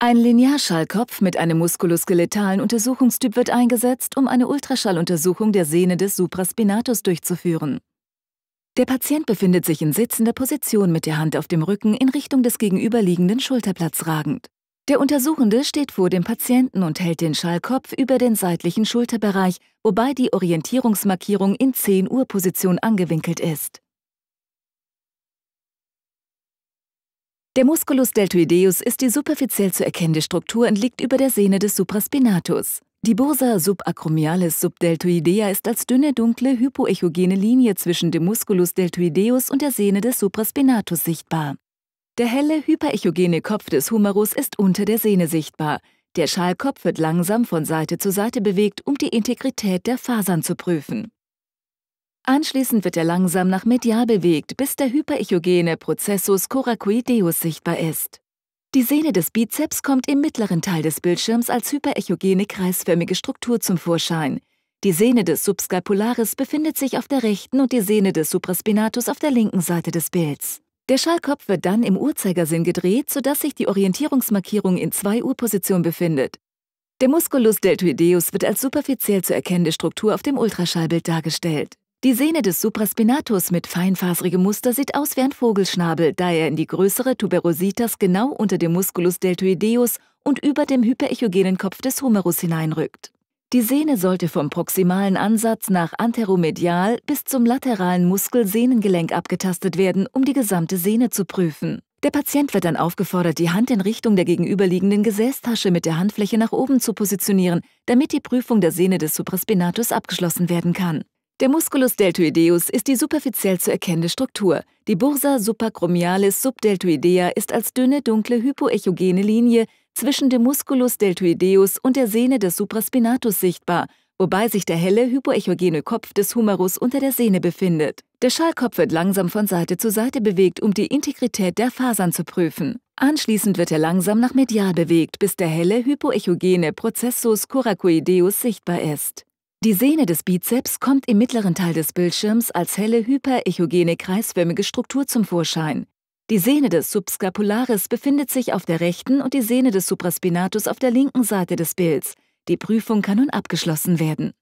Ein Linearschallkopf mit einem muskuloskeletalen Untersuchungstyp wird eingesetzt, um eine Ultraschalluntersuchung der Sehne des Supraspinatus durchzuführen. Der Patient befindet sich in sitzender Position mit der Hand auf dem Rücken in Richtung des gegenüberliegenden Schulterblatts ragend. Der Untersuchende steht vor dem Patienten und hält den Schallkopf über den seitlichen Schulterbereich, wobei die Orientierungsmarkierung in 10 Uhr Position angewinkelt ist. Der Musculus deltoideus ist die superfiziell zu erkennende Struktur und liegt über der Sehne des Supraspinatus. Die Bursa subacromialis subdeltoidea ist als dünne, dunkle, hypoechogene Linie zwischen dem Musculus deltoideus und der Sehne des Supraspinatus sichtbar. Der helle, hyperechogene Kopf des Humerus ist unter der Sehne sichtbar. Der Schalkopf wird langsam von Seite zu Seite bewegt, um die Integrität der Fasern zu prüfen. Anschließend wird er langsam nach medial bewegt, bis der hyperechogene Prozessus coracoideus sichtbar ist. Die Sehne des Bizeps kommt im mittleren Teil des Bildschirms als hyperechogene kreisförmige Struktur zum Vorschein. Die Sehne des Subscapularis befindet sich auf der rechten und die Sehne des Supraspinatus auf der linken Seite des Bilds. Der Schallkopf wird dann im Uhrzeigersinn gedreht, sodass sich die Orientierungsmarkierung in zwei Uhrpositionen befindet. Der Musculus deltoideus wird als superfiziell zu erkennende Struktur auf dem Ultraschallbild dargestellt. Die Sehne des Supraspinatus mit feinfaserigem Muster sieht aus wie ein Vogelschnabel, da er in die größere Tuberositas genau unter dem Musculus deltoideus und über dem hyperechogenen Kopf des Humerus hineinrückt. Die Sehne sollte vom proximalen Ansatz nach anteromedial bis zum lateralen Muskelsehnengelenk abgetastet werden, um die gesamte Sehne zu prüfen. Der Patient wird dann aufgefordert, die Hand in Richtung der gegenüberliegenden Gesäßtasche mit der Handfläche nach oben zu positionieren, damit die Prüfung der Sehne des Supraspinatus abgeschlossen werden kann. Der Musculus deltoideus ist die superfiziell zu erkennende Struktur. Die Bursa supracromialis subdeltoidea ist als dünne, dunkle, hypoechogene Linie zwischen dem Musculus deltoideus und der Sehne des Supraspinatus sichtbar, wobei sich der helle, hypoechogene Kopf des Humerus unter der Sehne befindet. Der Schalkopf wird langsam von Seite zu Seite bewegt, um die Integrität der Fasern zu prüfen. Anschließend wird er langsam nach medial bewegt, bis der helle, hypoechogene Prozessus coracoideus sichtbar ist. Die Sehne des Bizeps kommt im mittleren Teil des Bildschirms als helle hyperechogene kreisförmige Struktur zum Vorschein. Die Sehne des Subscapularis befindet sich auf der rechten und die Sehne des Supraspinatus auf der linken Seite des Bilds. Die Prüfung kann nun abgeschlossen werden.